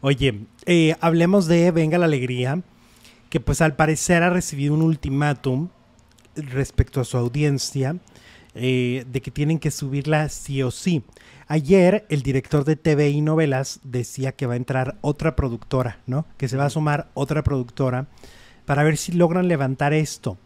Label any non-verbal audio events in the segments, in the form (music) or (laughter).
Oye, eh, hablemos de Venga la Alegría, que pues al parecer ha recibido un ultimátum respecto a su audiencia eh, de que tienen que subirla sí o sí. Ayer el director de TV y novelas decía que va a entrar otra productora, ¿no? Que se va a sumar otra productora para ver si logran levantar esto.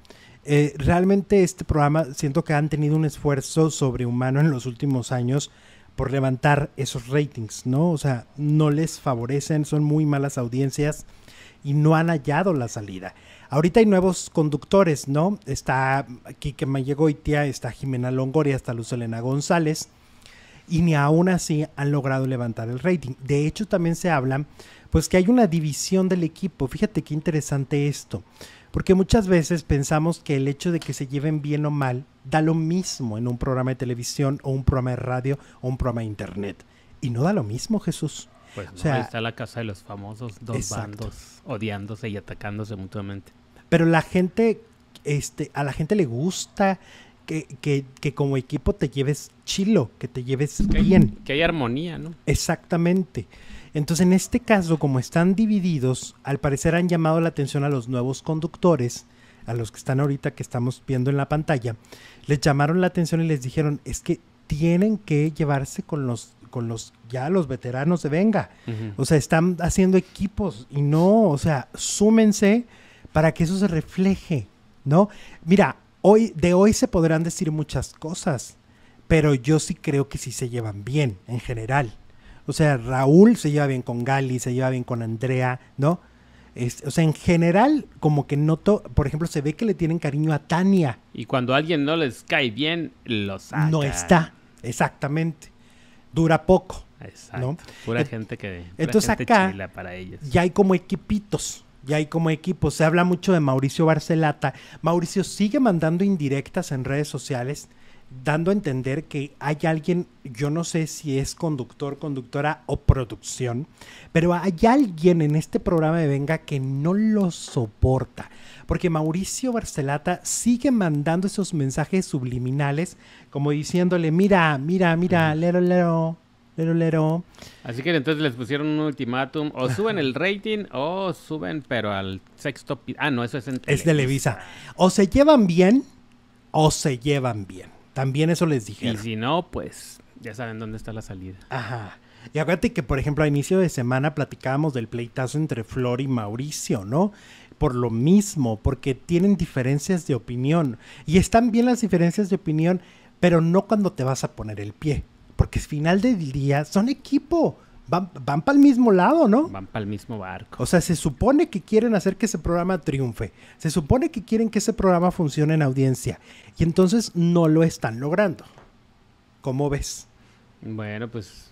Eh, realmente este programa siento que han tenido un esfuerzo sobrehumano en los últimos años por levantar esos ratings, ¿no? O sea, no les favorecen, son muy malas audiencias y no han hallado la salida. Ahorita hay nuevos conductores, ¿no? Está Kike Mayegoitia, está Jimena Longoria, está Luz Elena González y ni aún así han logrado levantar el rating. De hecho, también se habla, pues que hay una división del equipo. Fíjate qué interesante esto. Porque muchas veces pensamos que el hecho de que se lleven bien o mal da lo mismo en un programa de televisión o un programa de radio o un programa de internet. Y no da lo mismo, Jesús. Pues ahí está la casa de los famosos, dos bandos odiándose y atacándose mutuamente. Pero la gente, este, a la gente le gusta que, como equipo te lleves chilo, que te lleves bien. que hay armonía, ¿no? Exactamente. Entonces, en este caso, como están divididos, al parecer han llamado la atención a los nuevos conductores, a los que están ahorita que estamos viendo en la pantalla, les llamaron la atención y les dijeron, es que tienen que llevarse con los con los ya los veteranos de venga. O sea, están haciendo equipos y no, o sea, súmense para que eso se refleje, ¿no? Mira, hoy, de hoy se podrán decir muchas cosas, pero yo sí creo que sí se llevan bien en general. O sea, Raúl se lleva bien con Gali, se lleva bien con Andrea, ¿no? o sea, en general, como que noto, por ejemplo, se ve que le tienen cariño a Tania. Y cuando alguien no les cae bien, lo sacan. No está, exactamente. Dura poco. Exacto. Pura gente que. entonces acá para ya hay como equipitos, y ahí como equipo. Se habla mucho de Mauricio Barcelata. Mauricio sigue mandando indirectas en redes sociales, dando a entender que hay alguien, yo no sé si es conductor, conductora o producción, pero hay alguien en este programa de Venga que no lo soporta. Porque Mauricio Barcelata sigue mandando esos mensajes subliminales, como diciéndole, mira, mira, mira, lero, lero, Lero, Así que entonces les pusieron un ultimátum, o (laughs) suben el rating, o suben, pero al sexto... Ah, no, eso es en Televisa. Es Televisa. O se llevan bien, o se llevan bien. También eso les dijeron. Y si no, pues ya saben dónde está la salida. Ajá. Y acuérdate que, por ejemplo, a inicio de semana platicábamos del pleitazo entre Flor y Mauricio, ¿no? Por lo mismo, porque tienen diferencias de opinión. Y están bien las diferencias de opinión, pero no cuando te vas a poner el pie. Porque es final del día son equipo. Van, para el mismo lado, ¿no? Van para el mismo barco. O sea, se supone que quieren hacer que ese programa triunfe. Se supone que quieren que ese programa funcione en audiencia. Y entonces no lo están logrando. ¿Cómo ves? Bueno, pues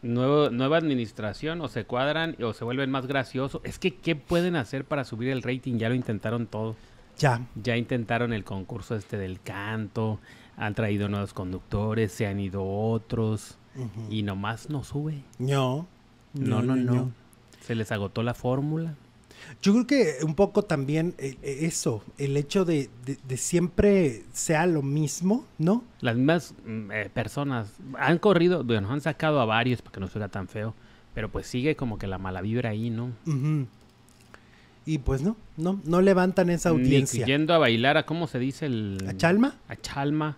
nueva administración, o se cuadran o se vuelven más graciosos. Es que, ¿qué pueden hacer para subir el rating? Ya lo intentaron todo. Ya. Ya intentaron el concurso este del canto, han traído nuevos conductores, se han ido otros y nomás no sube. No. No, no, no. Se les agotó la fórmula. Yo creo que un poco también eh, eh, eso, el hecho de, siempre sea lo mismo, ¿no? Las mismas mm, eh, personas han corrido, bueno, han sacado a varios para que no suena tan feo, pero pues sigue como que la mala vibra ahí, ¿no? Y pues no, no, no levantan esa audiencia. Ni yendo a bailar, ¿a cómo se dice el...? ¿A Chalma? A Chalma.